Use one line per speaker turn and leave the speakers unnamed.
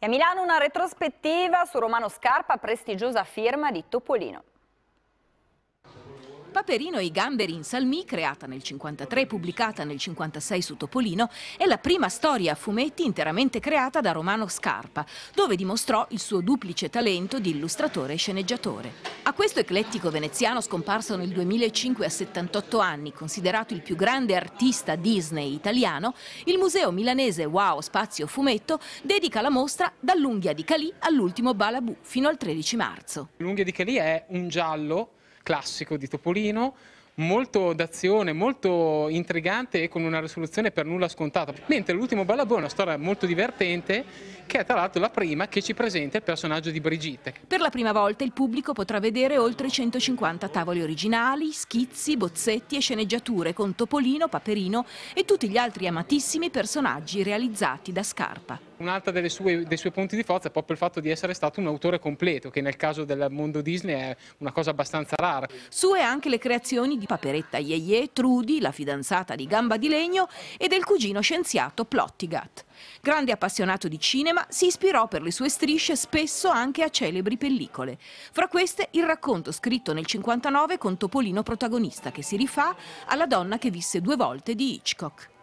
E a Milano una retrospettiva su Romano Scarpa, prestigiosa firma di Topolino. Paperino e i gamberi in salmi, creata nel 1953 e pubblicata nel 1956 su Topolino, è la prima storia a fumetti interamente creata da Romano Scarpa, dove dimostrò il suo duplice talento di illustratore e sceneggiatore. A questo eclettico veneziano scomparso nel 2005 a 78 anni, considerato il più grande artista Disney italiano, il museo milanese Wow Spazio Fumetto
dedica la mostra dall'unghia di
Calì all'ultimo Balabù fino al 13 marzo.
L'unghia di Calì è un giallo classico di Topolino, molto d'azione, molto intrigante e con una risoluzione per nulla scontata. Mentre l'ultimo Ballabò è una storia molto divertente che è tra l'altro la prima che ci presenta il personaggio di Brigitte.
Per la prima volta il pubblico potrà vedere oltre 150 tavoli originali, schizzi, bozzetti e sceneggiature con Topolino, Paperino e tutti gli altri amatissimi personaggi realizzati da Scarpa
un altro dei suoi punti di forza è proprio il fatto di essere stato un autore completo, che nel caso del mondo Disney è una cosa abbastanza rara. Sue anche le creazioni di Paperetta Yeye, Trudy, la fidanzata
di Gamba di Legno e del cugino scienziato Plottigat. Grande appassionato di cinema, si ispirò per le sue strisce spesso anche a celebri pellicole. Fra queste il racconto scritto nel 59 con Topolino protagonista che si rifà alla donna che visse due volte di Hitchcock.